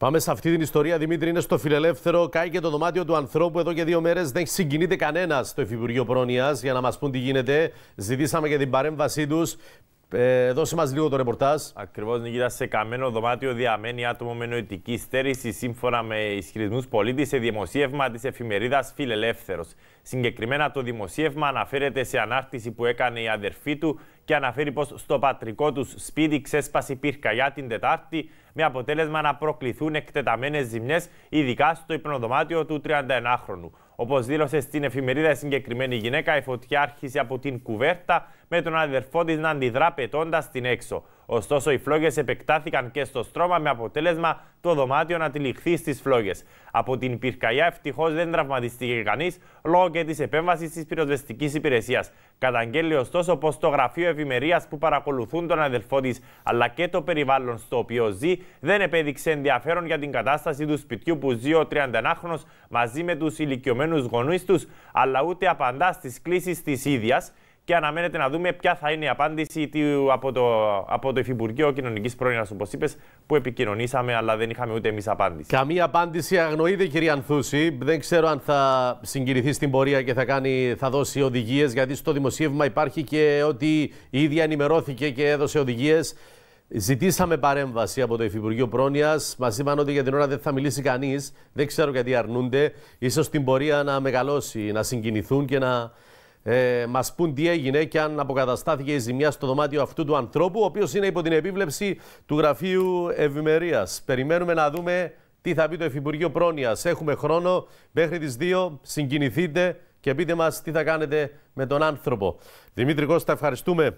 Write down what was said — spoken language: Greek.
Πάμε σε αυτή την ιστορία, Δημήτρη. Είναι στο φιλελεύθερο. Κάει και το δωμάτιο του ανθρώπου εδώ και δύο μέρες. Δεν συγκινείται κανένας στο Υφυπουργείο Πρόνοιας για να μας πούν τι γίνεται. Ζητήσαμε και την παρέμβασή τους. Ε, δώσε μας λίγο το ρεπορτάζ. Ακριβώς, Νικήτα, σε καμένο δωμάτιο διαμένει άτομο με νοητική στέρηση, σύμφωνα με ισχυρισμούς πολίτης, σε δημοσίευμα της εφημερίδας Φιλελεύθερος. Συγκεκριμένα, το δημοσίευμα αναφέρεται σε ανάρτηση που έκανε η αδερφή του και αναφέρει πως στο πατρικό τους σπίτι ξέσπασε πυρκαγιά την Τετάρτη, με αποτέλεσμα να προκληθούν εκτεταμένες ζημιές, ειδικά στο υπνοδωμάτιο του 31χρονου. Όπως δήλωσε στην εφημερίδα η συγκεκριμένη γυναίκα, η φωτιά άρχισε από την κουβέρτα με τον αδερφό της να αντιδρά πετώντας την έξω. Ωστόσο, οι φλόγες επεκτάθηκαν και στο στρώμα με αποτέλεσμα το δωμάτιο να τυλιχθεί στις φλόγες. Από την πυρκαγιά ευτυχώς δεν τραυματιστήκε κανείς λόγω και της επέμβασης της πυροσβεστικής υπηρεσίας. Καταγγέλει ωστόσο πως το γραφείο ευημερία που παρακολουθούν τον αδελφό της αλλά και το περιβάλλον στο οποίο ζει δεν επέδειξε ενδιαφέρον για την κατάσταση του σπιτιού που ζει ο 31χρονο μαζί με τους ηλικιωμένους γονείς τους, αλλά ούτε απαντά στις κλήσεις της ίδιας και αναμένεται να δούμε ποια θα είναι η απάντηση από, το, από το Υφυπουργείο Κοινωνικής Πρόνοιας, όπως είπες, που επικοινωνήσαμε, αλλά δεν είχαμε ούτε εμείς απάντηση. Καμία απάντηση αγνοείται, κυρία Ανθούση. Δεν ξέρω αν θα συγκινηθεί στην πορεία και θα, κάνει, θα δώσει οδηγίες, γιατί στο δημοσίευμα υπάρχει και ότι ήδη ίδια ενημερώθηκε και έδωσε οδηγίες. Ζητήσαμε παρέμβαση από το Υφυπουργείο Πρόνοιας. Μας είπαν ότι για την ώρα δεν θα μιλήσει κανείς. Δεν ξέρω γιατί αρνούνται. σω την πορεία να μεγαλώσει, να συγκινηθούν και να ε, μας πούν τι έγινε και αν αποκαταστάθηκε η ζημιά στο δωμάτιο αυτού του ανθρώπου, ο οποίος είναι υπό την επίβλεψη του Γραφείου Ευημερίας. Περιμένουμε να δούμε τι θα πει το Υφυπουργείο Πρόνοιας. Έχουμε χρόνο μέχρι τις 2. Συγκινηθείτε και πείτε μας τι θα κάνετε με τον άνθρωπο. Δημήτρη Κώστα, ευχαριστούμε.